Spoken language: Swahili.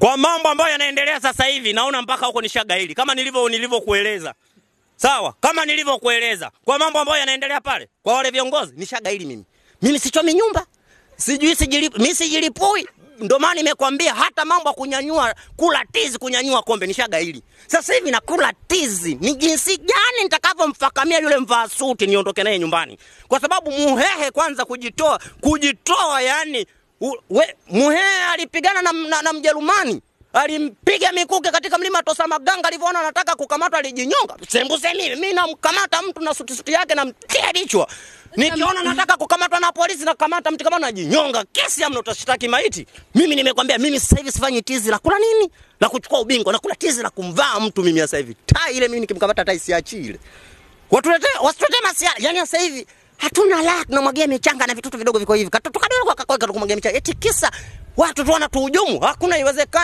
Kwa mambo ambayo yanaendelea sasa hivi naona mpaka huko nishagaili kama nilivyo nilivyokueleza. Sawa, kama nilivyokueleza. Kwa mambo ambayo yanaendelea pale kwa wale viongozi nishagaili mimi. Mimi sichomi nyumba. Sijui sijilipi, mimi sijilipui. Ndio maana nimekwambia hata mambo ya kunyanyua kula tizi, kunyanyua kombe nishagaili. Sasa hivi nakula tizi. Ni jinsi gani nitakavyomfakamia yule mvaa suti niondoke naye nyumbani. Kwa sababu muhehe kwanza kujitoa, kujitoa yani we, Muhe alipigana na, na, na Mjerumani alimpiga mikuke katika mlima tosa maganga Alivyoona anataka kukamatwa, alijinyonga. Sembuse mimi mimi namkamata mtu na suti suti yake namtia vichwa, nikiona nataka kukamatwa na polisi nakamata mtu kama najinyonga. Kesi amna, utashitaki maiti. Mimi nimekwambia, mimi sasa hivi sifanyi tizi la kula nini la kuchukua ubingwa, kula tizi la kumvaa mtu. Mimi sasa hivi tai ile, mimi nikimkamata tai siachi ile, watuletee wasituletee masiara. Yani sasa hivi hatuna la, tunamwagia michanga na vitoto vidogo viko hivi, katoto kadogo kakoe, katukumwagia michanga eti kisa watu tu tuhujumu Hakuna iwezekana.